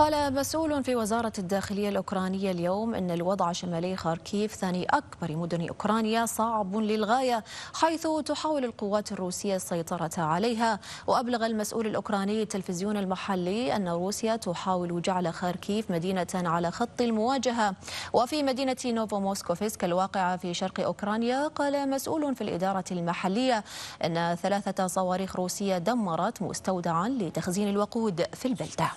قال مسؤول في وزارة الداخلية الأوكرانية اليوم أن الوضع شمالي خاركيف ثاني أكبر مدن أوكرانيا صعب للغاية حيث تحاول القوات الروسية السيطرة عليها وأبلغ المسؤول الأوكراني التلفزيون المحلي أن روسيا تحاول جعل خاركيف مدينة على خط المواجهة وفي مدينة نوفو موسكوفيسك الواقعة في شرق أوكرانيا قال مسؤول في الإدارة المحلية أن ثلاثة صواريخ روسية دمرت مستودعا لتخزين الوقود في البلدة